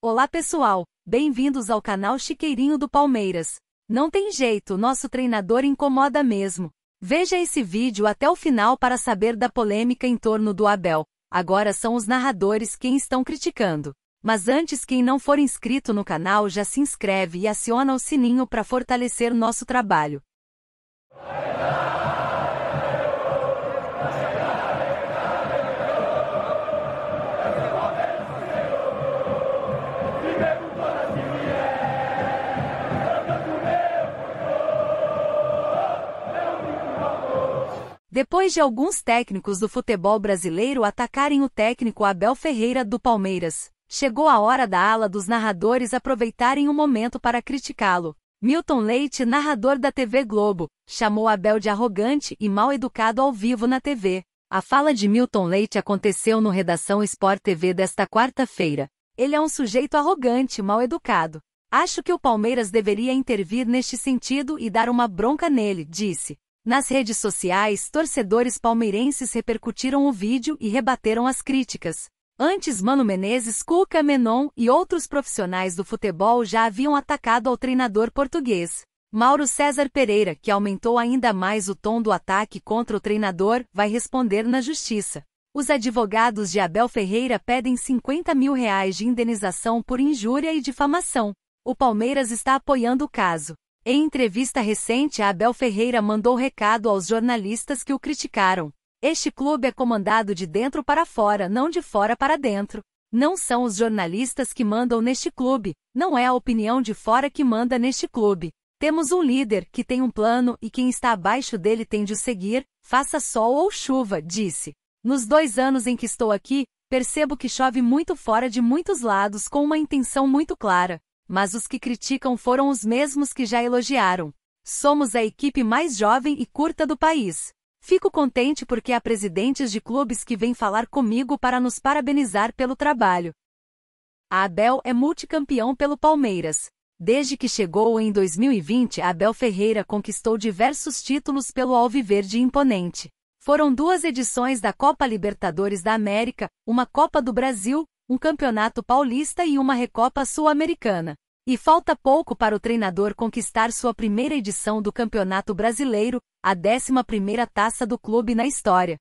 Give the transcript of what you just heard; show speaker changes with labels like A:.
A: Olá pessoal, bem-vindos ao canal Chiqueirinho do Palmeiras. Não tem jeito, nosso treinador incomoda mesmo. Veja esse vídeo até o final para saber da polêmica em torno do Abel. Agora são os narradores quem estão criticando. Mas antes, quem não for inscrito no canal já se inscreve e aciona o sininho para fortalecer nosso trabalho. Depois de alguns técnicos do futebol brasileiro atacarem o técnico Abel Ferreira do Palmeiras, chegou a hora da ala dos narradores aproveitarem o momento para criticá-lo. Milton Leite, narrador da TV Globo, chamou Abel de arrogante e mal educado ao vivo na TV. A fala de Milton Leite aconteceu no Redação Sport TV desta quarta-feira. Ele é um sujeito arrogante, mal educado. Acho que o Palmeiras deveria intervir neste sentido e dar uma bronca nele, disse. Nas redes sociais, torcedores palmeirenses repercutiram o vídeo e rebateram as críticas. Antes, Mano Menezes, Cuca Menon e outros profissionais do futebol já haviam atacado ao treinador português. Mauro César Pereira, que aumentou ainda mais o tom do ataque contra o treinador, vai responder na justiça. Os advogados de Abel Ferreira pedem 50 mil reais de indenização por injúria e difamação. O Palmeiras está apoiando o caso. Em entrevista recente, Abel Ferreira mandou recado aos jornalistas que o criticaram. Este clube é comandado de dentro para fora, não de fora para dentro. Não são os jornalistas que mandam neste clube, não é a opinião de fora que manda neste clube. Temos um líder que tem um plano e quem está abaixo dele tem de o seguir, faça sol ou chuva, disse. Nos dois anos em que estou aqui, percebo que chove muito fora de muitos lados com uma intenção muito clara. Mas os que criticam foram os mesmos que já elogiaram. Somos a equipe mais jovem e curta do país. Fico contente porque há presidentes de clubes que vêm falar comigo para nos parabenizar pelo trabalho. A Abel é multicampeão pelo Palmeiras. Desde que chegou em 2020, Abel Ferreira conquistou diversos títulos pelo Alviverde Imponente. Foram duas edições da Copa Libertadores da América, uma Copa do Brasil, um campeonato paulista e uma Recopa Sul-Americana. E falta pouco para o treinador conquistar sua primeira edição do Campeonato Brasileiro, a 11ª taça do clube na história.